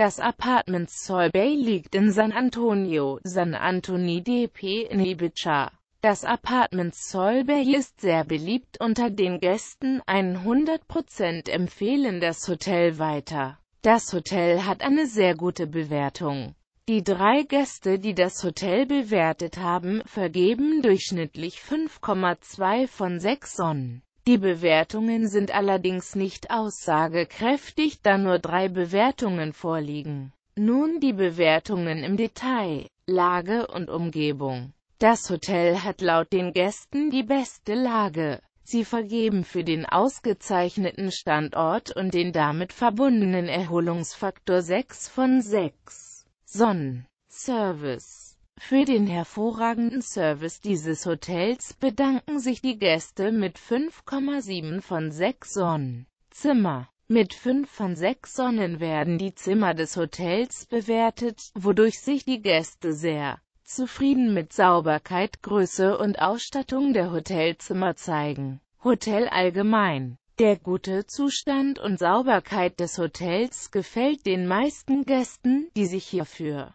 Das Apartment Soy Bay liegt in San Antonio, San Antoni DP in Ibiza. Das Apartment Soy Bay ist sehr beliebt unter den Gästen, 100% empfehlen das Hotel weiter. Das Hotel hat eine sehr gute Bewertung. Die drei Gäste, die das Hotel bewertet haben, vergeben durchschnittlich 5,2 von 6 Sonnen. Die Bewertungen sind allerdings nicht aussagekräftig, da nur drei Bewertungen vorliegen. Nun die Bewertungen im Detail, Lage und Umgebung. Das Hotel hat laut den Gästen die beste Lage. Sie vergeben für den ausgezeichneten Standort und den damit verbundenen Erholungsfaktor 6 von 6. Sonnen. Service für den hervorragenden Service dieses Hotels bedanken sich die Gäste mit 5,7 von 6 Sonnen. Zimmer Mit 5 von 6 Sonnen werden die Zimmer des Hotels bewertet, wodurch sich die Gäste sehr zufrieden mit Sauberkeit, Größe und Ausstattung der Hotelzimmer zeigen. Hotel allgemein der gute Zustand und Sauberkeit des Hotels gefällt den meisten Gästen, die sich hierfür